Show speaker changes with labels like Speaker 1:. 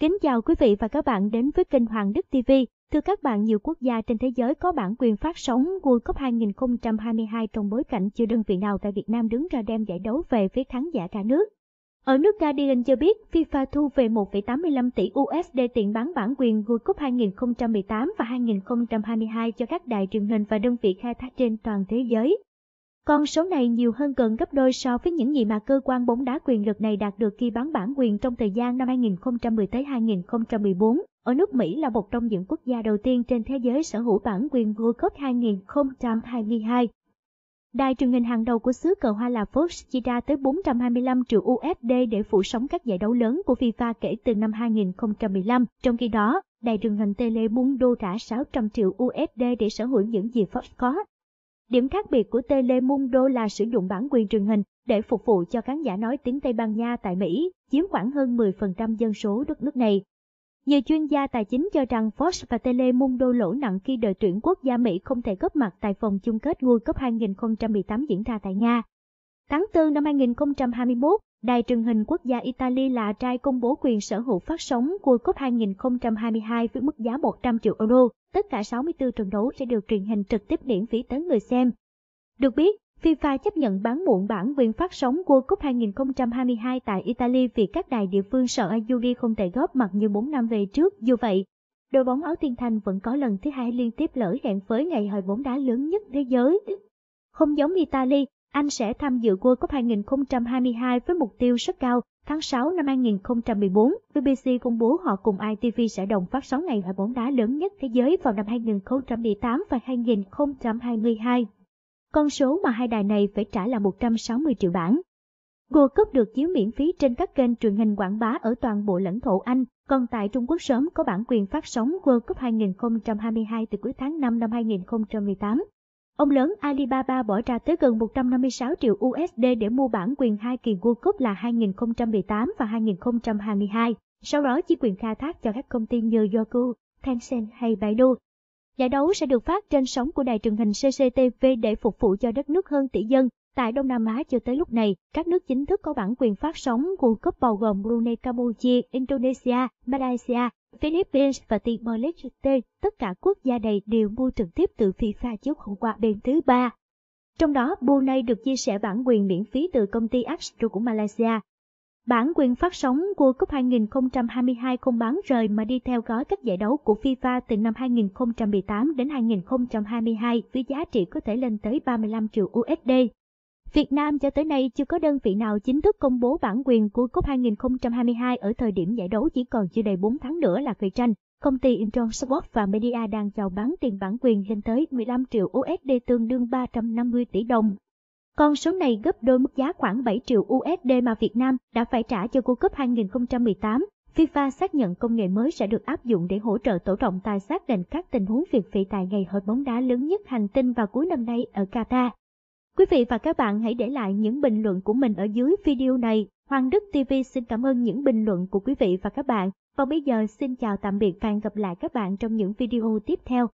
Speaker 1: Kính chào quý vị và các bạn đến với kênh Hoàng Đức TV. Thưa các bạn, nhiều quốc gia trên thế giới có bản quyền phát sóng World Cup 2022 trong bối cảnh chưa đơn vị nào tại Việt Nam đứng ra đem giải đấu về phía khán giả cả nước. Ở nước Guardian cho biết, FIFA thu về 1,85 tỷ USD tiền bán bản quyền World Cup 2018 và 2022 cho các đài truyền hình và đơn vị khai thác trên toàn thế giới. Con số này nhiều hơn gần gấp đôi so với những gì mà cơ quan bóng đá quyền lực này đạt được khi bán bản quyền trong thời gian năm 2010 tới 2014. Ở nước Mỹ là một trong những quốc gia đầu tiên trên thế giới sở hữu bản quyền World Cup 2022. Đài truyền hình hàng đầu của xứ cờ hoa là Fox chi ra tới 425 triệu USD để phủ sóng các giải đấu lớn của FIFA kể từ năm 2015. Trong khi đó, đài truyền hình Telemundo trả 600 triệu USD để sở hữu những gì Fox có. Điểm khác biệt của Telemundo là sử dụng bản quyền truyền hình để phục vụ cho khán giả nói tiếng Tây Ban Nha tại Mỹ, chiếm khoảng hơn 10% dân số đất nước này. Nhiều chuyên gia tài chính cho rằng Fox và Telemundo lỗ nặng khi đội tuyển quốc gia Mỹ không thể góp mặt tại vòng chung kết World Cup 2018 diễn ra tại Nga. Tháng 4 năm 2021, Đài truyền hình quốc gia Italy là trai công bố quyền sở hữu phát sóng World Cup 2022 với mức giá 100 triệu euro tất cả 64 trận đấu sẽ được truyền hình trực tiếp miễn phí tới người xem. Được biết, FIFA chấp nhận bán muộn bản quyền phát sóng World Cup 2022 tại Italy vì các đài địa phương sợ Ayuri không thể góp mặt như 4 năm về trước. Dù vậy, đội bóng áo thiên thanh vẫn có lần thứ hai liên tiếp lỡ hẹn với ngày hội bóng đá lớn nhất thế giới. Không giống Italy, anh sẽ tham dự World Cup 2022 với mục tiêu rất cao, Tháng 6 năm 2014, BBC công bố họ cùng ITV sẽ đồng phát sóng ngày hội bóng đá lớn nhất thế giới vào năm 2018 và 2022. Con số mà hai đài này phải trả là 160 triệu bảng. World Cup được chiếu miễn phí trên các kênh truyền hình quảng bá ở toàn bộ lãnh thổ Anh, còn tại Trung Quốc sớm có bản quyền phát sóng World Cup 2022 từ cuối tháng 5 năm 2018. Ông lớn Alibaba bỏ ra tới gần 156 triệu USD để mua bản quyền hai kỳ World Cup là 2018 và 2022, sau đó chỉ quyền khai thác cho các công ty như Yoku, Tencent hay Baidu. Giải đấu sẽ được phát trên sóng của đài truyền hình CCTV để phục vụ cho đất nước hơn tỷ dân Tại Đông Nam Á chưa tới lúc này, các nước chính thức có bản quyền phát sóng World Cup bao gồm Brunei, Campuchia, Indonesia, Malaysia, Philippines và Timor-Leste. Tất cả quốc gia này đều mua trực tiếp từ FIFA chứ không qua bên thứ ba. Trong đó, Brunei được chia sẻ bản quyền miễn phí từ công ty Astro của Malaysia. Bản quyền phát sóng World Cup 2022 không bán rời mà đi theo gói các giải đấu của FIFA từ năm 2018 đến 2022 với giá trị có thể lên tới 35 triệu USD. Việt Nam cho tới nay chưa có đơn vị nào chính thức công bố bản quyền của Cup 2022 ở thời điểm giải đấu chỉ còn chưa đầy 4 tháng nữa là khởi tranh. Công ty Intron Sport và Media đang chào bán tiền bản quyền lên tới 15 triệu USD tương đương 350 tỷ đồng. Con số này gấp đôi mức giá khoảng 7 triệu USD mà Việt Nam đã phải trả cho World Cup 2018. FIFA xác nhận công nghệ mới sẽ được áp dụng để hỗ trợ tổ trọng tài xác định các tình huống việt vị tại ngày hội bóng đá lớn nhất hành tinh vào cuối năm nay ở Qatar. Quý vị và các bạn hãy để lại những bình luận của mình ở dưới video này. Hoàng Đức TV xin cảm ơn những bình luận của quý vị và các bạn. Còn bây giờ xin chào tạm biệt và hẹn gặp lại các bạn trong những video tiếp theo.